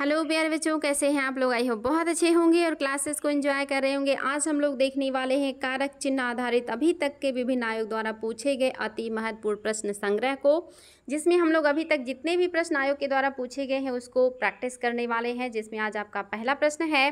hello प्यारे बच्चों कैसे हैं आप लोग आई हो बहुत अच्छे होंगे और क्लासेस को एंजॉय कर रहे होंगे आज हम लोग देखने वाले हैं कारक चिन्ह आधारित अभी तक के विभिन्न आयोग द्वारा पूछे गए अति महत्वपूर्ण प्रश्न संग्रह को जिसमें हम लोग अभी तक जितने भी प्रश्न आयोग के द्वारा पूछे गए हैं उसको प्रैक्टिस करने वाले हैं जिसमें आज आपका पहला प्रश्न है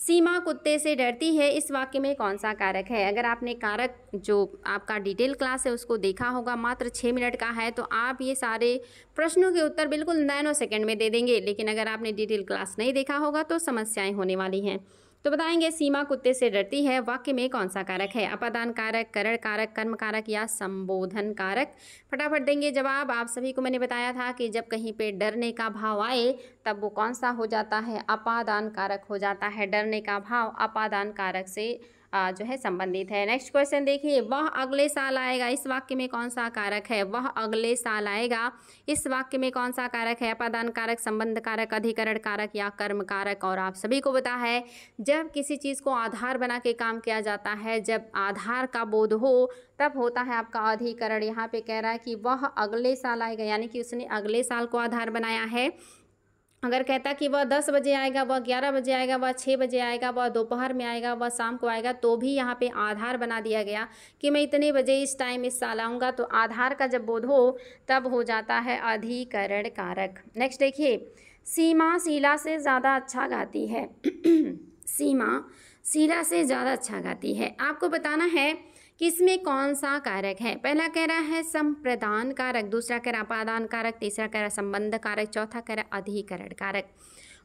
सीमा कुत्ते से डरती है इस वाक्य में कौन सा कारक है अगर आपने कारक जो आपका डिटेल क्लास है उसको देखा होगा मात्र छः मिनट का है तो आप ये सारे प्रश्नों के उत्तर बिल्कुल नैनो सेकेंड में दे देंगे लेकिन अगर आपने डिटेल क्लास नहीं देखा होगा तो समस्याएं होने वाली हैं तो बताएंगे सीमा कुत्ते से डरती है वाक्य में कौन सा कारक है अपादान कारक करण कारक कर्म कारक या संबोधन कारक फटाफट देंगे जवाब आप सभी को मैंने बताया था कि जब कहीं पे डरने का भाव आए तब वो कौन सा हो जाता है अपादान कारक हो जाता है डरने का भाव अपादान कारक से जो है संबंधित है नेक्स्ट क्वेश्चन देखिए वह अगले साल आएगा इस वाक्य में कौन सा कारक है वह अगले साल आएगा इस वाक्य में कौन सा कारक है अपादान कारक संबंध कारक अधिकरण कारक या कर्म कारक और आप सभी को पता है जब किसी चीज़ को आधार बना के काम किया जाता है जब आधार का बोध हो तब होता है आपका अधिकरण यहाँ पे कह रहा है कि वह अगले साल आएगा यानी कि उसने अगले साल को आधार बनाया है अगर कहता कि वह दस बजे आएगा वह ग्यारह बजे आएगा वह छः बजे आएगा वह दोपहर में आएगा वह शाम को आएगा तो भी यहाँ पे आधार बना दिया गया कि मैं इतने बजे इस टाइम इस साल आऊँगा तो आधार का जब बोध हो तब हो जाता है अधिकरण कारक नेक्स्ट देखिए सीमा शीला से ज़्यादा अच्छा गाती है सीमा शीला से ज़्यादा अच्छा गाती है आपको बताना है किसमें कौन सा कारक है पहला कह रहा है संप्रदान कारक दूसरा कह रहा अपादान कारक तीसरा कह रहा संबंध कारक चौथा कह रहा अधिकरण कारक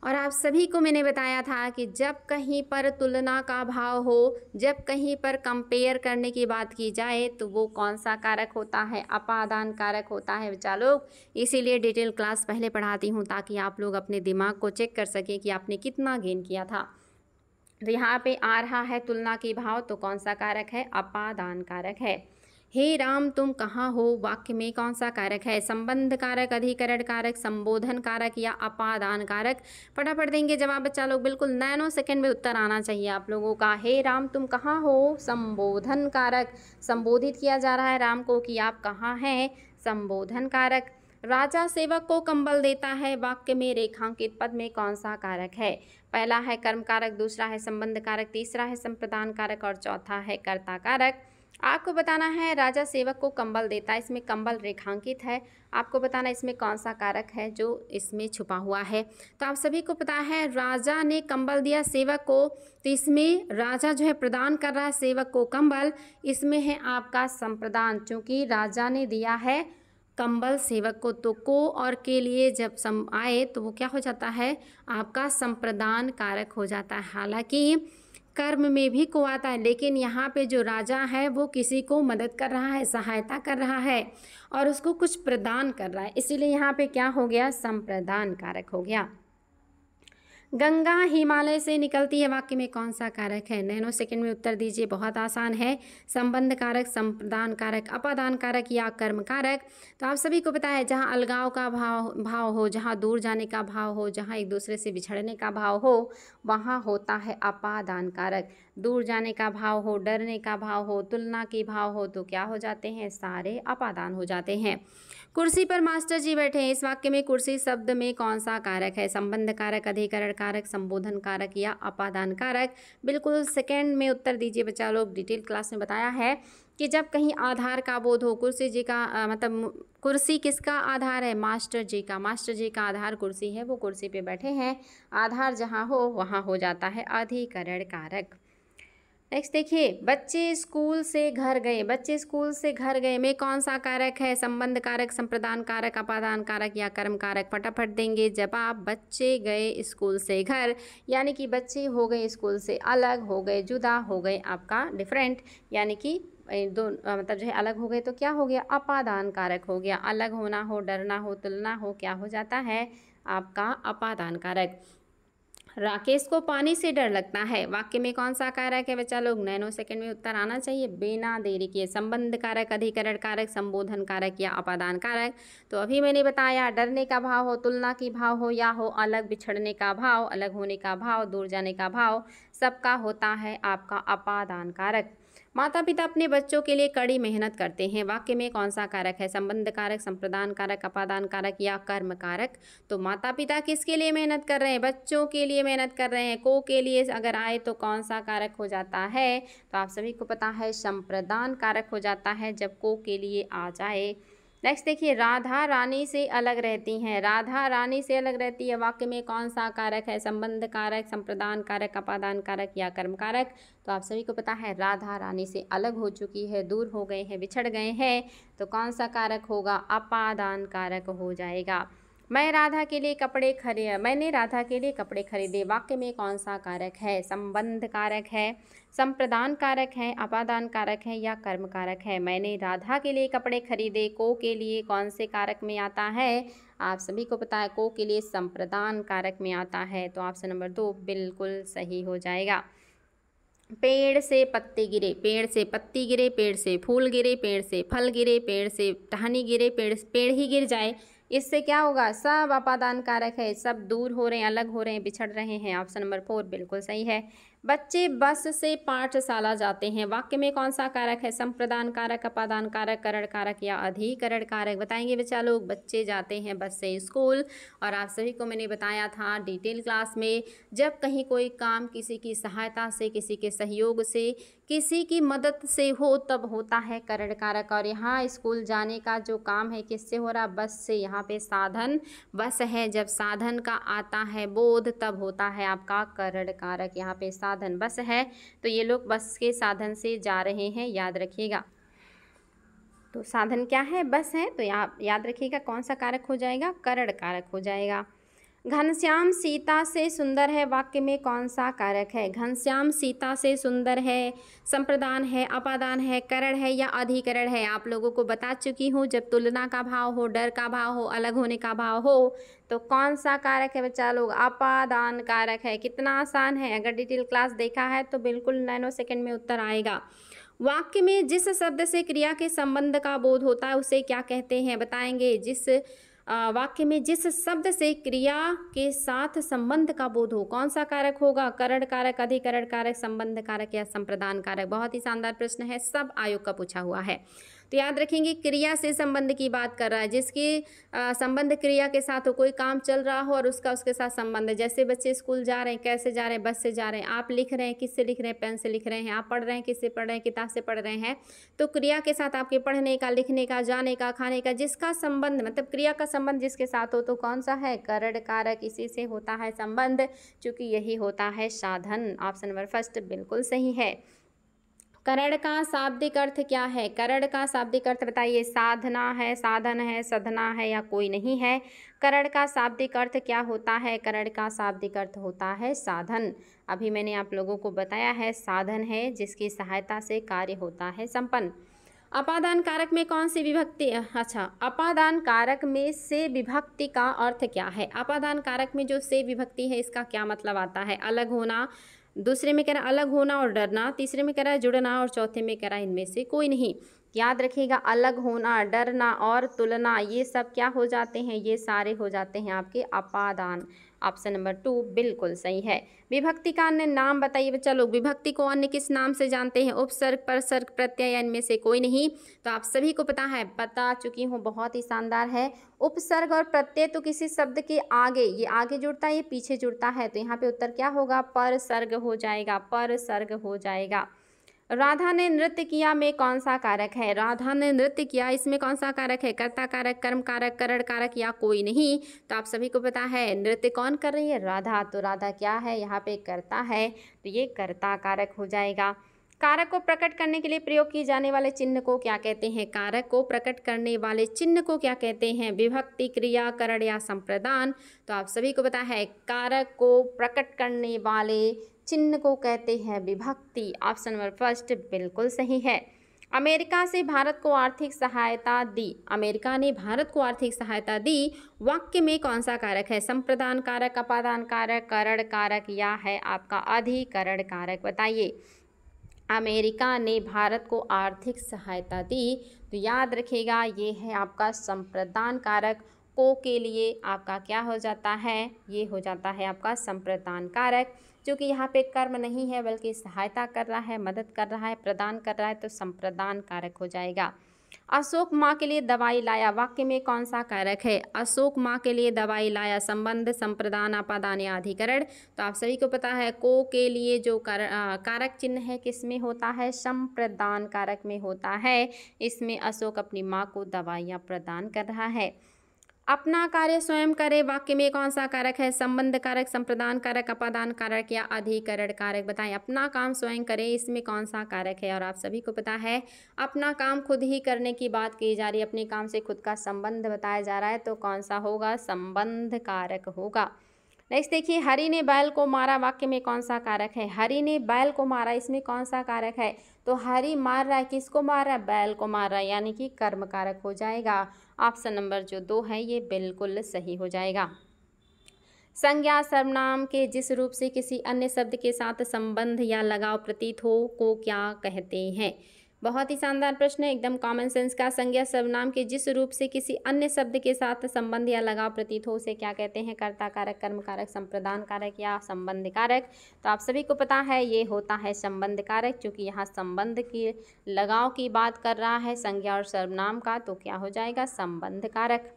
और आप सभी को मैंने बताया था कि जब कहीं पर तुलना का भाव हो जब कहीं पर कंपेयर करने की बात की जाए तो वो कौन सा कारक होता है अपादान कारक होता है बच्चा लोग इसीलिए डिटेल क्लास पहले पढ़ाती हूँ ताकि आप लोग अपने दिमाग को चेक कर सकें कि आपने कितना गेन किया था तो यहाँ पे आ रहा है तुलना के भाव तो कौन सा कारक है अपादान कारक है हे राम तुम कहाँ हो वाक्य में कौन सा कारक है संबंध कारक अधिकरण कारक संबोधन कारक या अपादान कारक फटाफट देंगे जवाब बच्चा लोग बिल्कुल नैनो सेकंड में उत्तर आना चाहिए आप लोगों का हे राम तुम कहाँ हो संबोधन कारक संबोधित किया जा रहा है राम को कि आप कहाँ हैं संबोधन कारक राजा सेवक को कंबल देता है वाक्य में रेखांकित पद में कौन सा कारक है पहला है कर्म कारक दूसरा है संबंध कारक तीसरा है संप्रदान कारक और चौथा है कर्ता कारक आपको बताना है राजा सेवक को कंबल देता है इसमें कंबल रेखांकित है आपको बताना इसमें कौन सा कारक है जो इसमें छुपा हुआ है तो आप सभी को पता है राजा ने कंबल दिया सेवक को तो इसमें राजा जो है प्रदान कर रहा है सेवक को कंबल इसमें है आपका संप्रदान चूँकि राजा ने दिया है कंबल सेवक को तो को और के लिए जब सम आए तो वो क्या हो जाता है आपका संप्रदान कारक हो जाता है हालांकि कर्म में भी को आता है लेकिन यहाँ पे जो राजा है वो किसी को मदद कर रहा है सहायता कर रहा है और उसको कुछ प्रदान कर रहा है इसीलिए यहाँ पे क्या हो गया संप्रदान कारक हो गया गंगा हिमालय से निकलती है वाक्य में कौन सा कारक है नैनो सेकंड में उत्तर दीजिए बहुत आसान है संबंध कारक संप्रदान कारक अपादान कारक या कर्म कारक तो आप सभी को पता है जहाँ अलगाव का भाव भाव हो जहाँ दूर जाने का भाव हो जहाँ एक दूसरे से बिछड़ने का भाव हो वहाँ होता है अपादान कारक दूर जाने का भाव हो डरने का भाव हो तुलना के भाव हो तो क्या हो जाते हैं सारे अपादान हो जाते हैं कुर्सी पर मास्टर जी बैठे हैं इस वाक्य में कुर्सी शब्द में कौन सा कारक है संबंध कारक अधिकरण कारक संबोधन कारक या अपादान कारक बिल्कुल सेकेंड में उत्तर दीजिए बच्चा लोग डिटेल क्लास में बताया है कि जब कहीं आधार का बोध हो कुर्सी जी का आ, मतलब कुर्सी किसका आधार है मास्टर जी का मास्टर जी का आधार कुर्सी है वो कुर्सी पे बैठे हैं आधार जहाँ हो वहाँ हो जाता है अधिकरण कारक नेक्स्ट देखिए बच्चे स्कूल से घर गए बच्चे स्कूल से घर गए में कौन सा कारक है संबंध कारक संप्रदान कारक अपादान कारक या कर्म कारक फटाफट देंगे जवाब बच्चे गए स्कूल से घर यानी कि बच्चे हो गए स्कूल से अलग हो गए जुदा हो गए आपका डिफरेंट यानी कि दो मतलब जो है अलग हो गए तो क्या हो गया अपादान कारक हो गया अलग होना हो डरना हो तुलना हो क्या हो जाता है आपका अपादान कारक राकेश को पानी से डर लगता है वाक्य में कौन सा कारक है बच्चा लोग नैनो सेकंड में उत्तर आना चाहिए बिना देरी किए संबंध कारक अधिकरण कारक संबोधन कारक या अपादान कारक तो अभी मैंने बताया डरने का भाव हो तुलना की भाव हो या हो अलग बिछड़ने का भाव अलग होने का भाव दूर जाने का भाव सबका होता है आपका अपादान कारक माता पिता अपने बच्चों के लिए कड़ी मेहनत करते हैं वाक्य में कौन सा कारक है संबंध कारक संप्रदान कारक अपादान कारक या कर्म कारक तो माता पिता किसके लिए मेहनत कर रहे हैं बच्चों के लिए मेहनत कर रहे हैं को के लिए अगर आए तो कौन सा कारक हो जाता है तो आप सभी को पता है संप्रदान कारक हो जाता है जब को के लिए आ जाए नेक्स्ट देखिए राधा रानी से अलग रहती हैं राधा रानी से अलग रहती है वाक्य में कौन सा कारक है संबंध कारक संप्रदान कारक अपादान कारक या कर्म कारक तो आप सभी को पता है राधा रानी से अलग हो चुकी है दूर हो गए हैं बिछड़ गए हैं तो कौन सा कारक होगा अपादान कारक हो जाएगा मैं राधा के लिए कपड़े खरीद मैंने राधा के लिए कपड़े खरीदे वाक्य में कौन सा कारक है संबंध कारक है संप्रदान कारक है अपादान कारक है या कर्म कारक है मैंने राधा के लिए कपड़े खरीदे को के लिए कौन से कारक में आता है आप सभी को पता है को के लिए संप्रदान कारक में आता है तो ऑप्शन नंबर दो बिल्कुल सही हो जाएगा पेड़ से पत्ते गिरे पेड़ से पत्ती गिरे पेड़ से फूल गिरे पेड़ से फल गिरे पेड़ से टहनी गिरे पेड़ पेड़ ही गिर जाए इससे क्या होगा सब अपादान कारक है सब दूर हो रहे हैं अलग हो रहे हैं बिछड़ रहे हैं ऑप्शन नंबर फोर बिल्कुल सही है बच्चे बस से पाठशाला जाते हैं वाक्य में कौन सा कारक है संप्रदान कारक अपादान कारक करण कारक या अधिकरण कारक बताएंगे बच्चा लोग बच्चे जाते हैं बस से स्कूल और आप सभी को मैंने बताया था डिटेल क्लास में जब कहीं कोई काम किसी की सहायता से किसी के सहयोग से किसी की मदद से हो तब होता है करण कारक और यहाँ स्कूल जाने का जो काम है किससे हो रहा बस से यहाँ पे साधन बस है जब साधन का आता है बोध तब होता है आपका करण कारक यहाँ पे साधन साधन बस है तो ये लोग बस के साधन से जा रहे हैं याद रखिएगा तो साधन क्या है बस है तो या, याद रखिएगा कौन सा कारक हो जाएगा करण कारक हो जाएगा घनश्याम सीता से सुंदर है वाक्य में कौन सा कारक है घनश्याम सीता से सुंदर है संप्रदान है अपादान है करण है या अधिकरण है आप लोगों को बता चुकी हूँ जब तुलना का भाव हो डर का भाव हो अलग होने का भाव हो तो कौन सा कारक है बच्चा लोग अपादान कारक है कितना आसान है अगर डिटेल क्लास देखा है तो बिल्कुल नैनो सेकेंड में उत्तर आएगा वाक्य में जिस शब्द से क्रिया के संबंध का बोध होता है उसे क्या कहते हैं बताएंगे जिस वाक्य में जिस शब्द से क्रिया के साथ संबंध का बोध हो कौन सा कारक होगा करण कारक अधिकरण कारक संबंध कारक या संप्रदान कारक बहुत ही शानदार प्रश्न है सब आयोग का पूछा हुआ है तो याद रखेंगे क्रिया से संबंध की बात कर रहा है जिसकी संबंध क्रिया के साथ हो कोई काम चल रहा हो और उसका उसके साथ संबंध है जैसे बच्चे स्कूल जा रहे हैं कैसे जा रहे हैं बस से जा रहे हैं आप लिख रहे हैं किससे लिख रहे हैं पेन से लिख रहे हैं आप पढ़ रहे हैं किससे पढ़ रहे हैं किताब से पढ़ रहे हैं तो क्रिया के साथ आपके पढ़ने का लिखने का जाने का खाने का जिसका संबंध मतलब क्रिया का संबंध जिसके साथ हो तो कौन सा है करण कारक इसी से होता है संबंध चूँकि यही होता है साधन ऑप्शन नंबर फर्स्ट बिल्कुल सही है करड़ का शाब्दिक अर्थ क्या है करड़ का शाब्दिक अर्थ बताइए साधना है साधन है सधना है या कोई नहीं है करड़ का शाब्दिक अर्थ क्या होता है करड़ का शाब्दिक अर्थ होता है साधन अभी मैंने आप लोगों को बताया है साधन है जिसकी सहायता से कार्य होता है संपन्न अपादान कारक में कौन सी विभक्ति अच्छा अपादान कारक में से विभक्ति का अर्थ क्या है अपादान कारक में जो से विभक्ति है इसका क्या मतलब आता है अलग होना दूसरे में कह रहा अलग होना और डरना तीसरे में कह रहा है जुड़ना और चौथे में कह रहा है इनमें से कोई नहीं याद रखिएगा अलग होना डरना और तुलना ये सब क्या हो जाते हैं ये सारे हो जाते हैं आपके अपादान ऑप्शन नंबर टू बिल्कुल सही है विभक्ति का अन्य नाम बताइए बच्चा लोग विभक्ति को अन्य किस नाम से जानते हैं उपसर्ग परसर्ग प्रत्यय इनमें से कोई नहीं तो आप सभी को पता है बता चुकी हूँ बहुत ही शानदार है उपसर्ग और प्रत्यय तो किसी शब्द के आगे ये आगे जुड़ता है ये पीछे जुड़ता है तो यहाँ पे उत्तर क्या होगा पर सर्ग हो जाएगा पर सर्ग हो जाएगा राधा ने नृत्य किया में कौन सा कारक है राधा ने नृत्य किया इसमें कौन सा कारक है कर्ता कारक कर्म कारक करण कारक या कोई नहीं तो आप सभी को पता है नृत्य कौन कर रही है राधा तो राधा क्या है यहाँ पे कर्ता है तो ये कर्ता कारक हो जाएगा कारक को प्रकट करने के लिए प्रयोग किए जाने वाले चिन्ह को क्या कहते हैं कारक को प्रकट करने वाले चिन्ह को क्या कहते हैं विभक्ति क्रिया करण या संप्रदान तो आप सभी को पता है कारक को प्रकट करने वाले चिन्ह को कहते हैं विभक्ति ऑप्शन नंबर फर्स्ट बिल्कुल सही है अमेरिका से भारत को आर्थिक सहायता दी अमेरिका ने भारत को आर्थिक सहायता दी वाक्य में कौन सा कारक है संप्रदान कारक अपादान कारक करण कारक या है आपका अधिकरण कारक बताइए अमेरिका ने भारत को आर्थिक सहायता दी तो याद रखिएगा ये है आपका संप्रदान कारक को के लिए आपका क्या हो जाता है ये हो जाता है आपका संप्रदान कारक जो कि यहाँ पे कर्म नहीं है बल्कि सहायता कर रहा है मदद कर रहा है प्रदान कर रहा है तो संप्रदान कारक हो जाएगा अशोक माँ के लिए दवाई लाया वाक्य में कौन सा कारक है अशोक माँ के लिए दवाई लाया संबंध संप्रदान आपादान या अधिकरण तो आप सभी को पता है को के लिए जो कर, आ, कारक चिन्ह है किस में होता है संप्रदान कारक में होता है इसमें अशोक अपनी माँ को दवाइयाँ प्रदान कर रहा है अपना कार्य स्वयं करे वाक्य में कौन सा कारक है संबंध कारक संप्रदान कारक अपादान कारक या अधिकरण कारक बताएं अपना काम स्वयं करें इसमें कौन सा कारक है और आप सभी को पता है अपना काम खुद ही करने की बात की जा रही है अपने काम से खुद का संबंध बताया जा रहा है तो कौन सा होगा संबंध कारक होगा नेक्स्ट देखिए हरि ने बैल को मारा वाक्य में कौन सा कारक है हरि ने बैल को मारा इसमें कौन सा कारक है तो हरि मार रहा है किसको मार रहा है बैल को मार रहा है यानी कि कर्म कारक हो जाएगा ऑप्शन नंबर जो दो है ये बिल्कुल सही हो जाएगा संज्ञा सर्वनाम के जिस रूप से किसी अन्य शब्द के साथ संबंध या लगाव प्रतीत हो को क्या कहते हैं बहुत ही शानदार प्रश्न है एकदम कॉमन सेंस का संज्ञा सर्वनाम के जिस रूप से किसी अन्य शब्द के साथ संबंध या लगाव प्रतीत हो उसे क्या कहते हैं कर्ता कारक कर्म कारक संप्रदान कारक या संबंध कारक तो आप सभी को पता है ये होता है संबंध कारक चूँकि यहाँ संबंध की लगाव की बात कर रहा है संज्ञा और सर्वनाम का तो क्या हो जाएगा संबंध कारक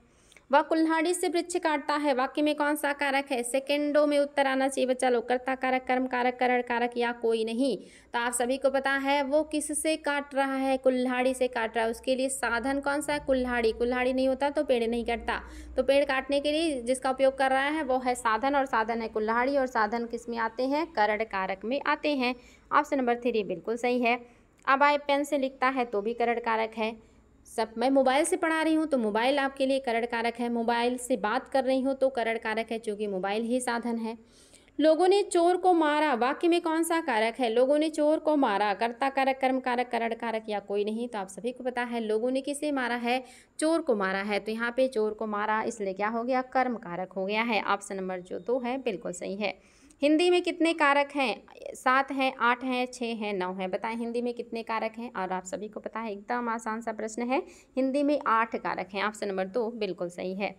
वह कुल्हाड़ी से वृक्ष काटता है वाक्य में कौन सा कारक है सेकेंडो में उत्तर आना चाहिए बच्चा लोग कर्ता कारक कर्म कारक करण कारक या कोई नहीं तो आप सभी को पता है वो किससे काट रहा है कुल्हाड़ी से काट रहा है उसके लिए साधन कौन सा है कुल्हाड़ी कुल्हाड़ी नहीं होता तो पेड़ नहीं कटता तो पेड़ काटने के लिए जिसका उपयोग कर रहा है वो है साधन और साधन है कुल्हाड़ी और साधन किस में आते हैं करण कारक में आते हैं ऑप्शन नंबर थ्री बिल्कुल सही है अब आए पेन से लिखता है तो भी करण कारक है सब मैं मोबाइल से पढ़ा रही हूँ तो मोबाइल आपके लिए करण कारक है मोबाइल से बात कर रही हूँ तो करण कारक है चूँकि मोबाइल ही साधन है लोगों ने चोर को मारा वाक्य में कौन सा कारक है लोगों ने चोर को मारा कर्ता कारक कर्म कारक करण कारक या कोई नहीं तो आप सभी को पता है लोगों ने किसे मारा है चोर को मारा है तो यहाँ पे चोर को मारा इसलिए क्या हो गया कर्म कारक हो गया है ऑप्शन नंबर जो दो है बिल्कुल सही है हिंदी में कितने कारक हैं सात हैं आठ हैं छः हैं नौ हैं बताएं हिंदी में कितने कारक हैं और आप सभी को पता है एकदम आसान सा प्रश्न है हिंदी में आठ कारक हैं ऑप्शन नंबर दो बिल्कुल सही है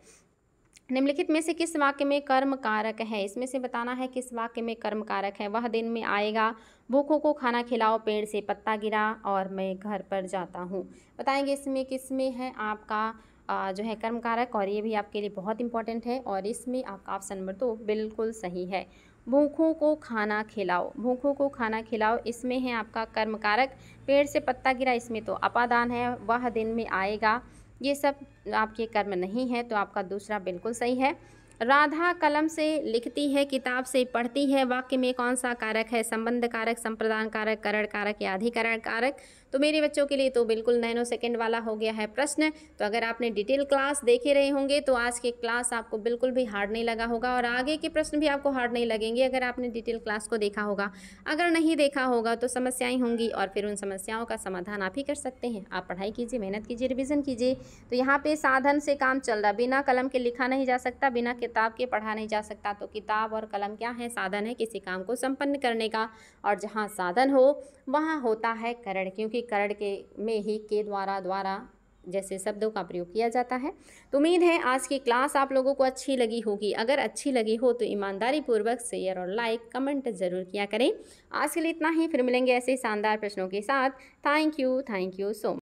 निम्नलिखित में से किस वाक्य में कर्म कारक है इसमें से बताना है किस वाक्य में कर्म कारक है वह दिन में आएगा भूखों को खाना खिलाओ पेड़ से पत्ता गिरा और मैं घर पर जाता हूँ बताएंगे इसमें किस में है आपका जो है कर्म कारक और ये भी आपके लिए बहुत इंपॉर्टेंट है और इसमें आपका ऑप्शन नंबर दो बिल्कुल सही है भूखों को खाना खिलाओ भूखों को खाना खिलाओ इसमें है आपका कर्म कारक पेड़ से पत्ता गिरा इसमें तो अपादान है वह दिन में आएगा ये सब आपके कर्म नहीं है तो आपका दूसरा बिल्कुल सही है राधा कलम से लिखती है किताब से पढ़ती है वाक्य में कौन सा कारक है संबंध कारक संप्रदान कारक करण कारक या अधिकरण कारक तो मेरे बच्चों के लिए तो बिल्कुल नैनो सेकेंड वाला हो गया है प्रश्न तो अगर आपने डिटेल क्लास देखे रहे होंगे तो आज के क्लास आपको बिल्कुल भी हार्ड नहीं लगा होगा और आगे के प्रश्न भी आपको हार्ड नहीं लगेंगे अगर आपने डिटेल क्लास को देखा होगा अगर नहीं देखा होगा तो समस्याएं होंगी और फिर उन समस्याओं का समाधान आप ही कर सकते हैं आप पढ़ाई कीजिए मेहनत कीजिए रिविज़न कीजिए तो यहाँ पे साधन से काम चल रहा बिना कलम के लिखा नहीं जा सकता बिना किताब के पढ़ा नहीं जा सकता तो किताब और कलम क्या है साधन है किसी काम को संपन्न करने का और जहाँ साधन हो वहाँ होता है करण क्योंकि करण के में ही के द्वारा द्वारा जैसे शब्दों का प्रयोग किया जाता है तो उम्मीद है आज की क्लास आप लोगों को अच्छी लगी होगी अगर अच्छी लगी हो तो ईमानदारी पूर्वक शेयर और लाइक कमेंट जरूर किया करें आज के लिए इतना ही फिर मिलेंगे ऐसे शानदार प्रश्नों के साथ thank you thank you so much